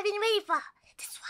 I've been waiting for. This one.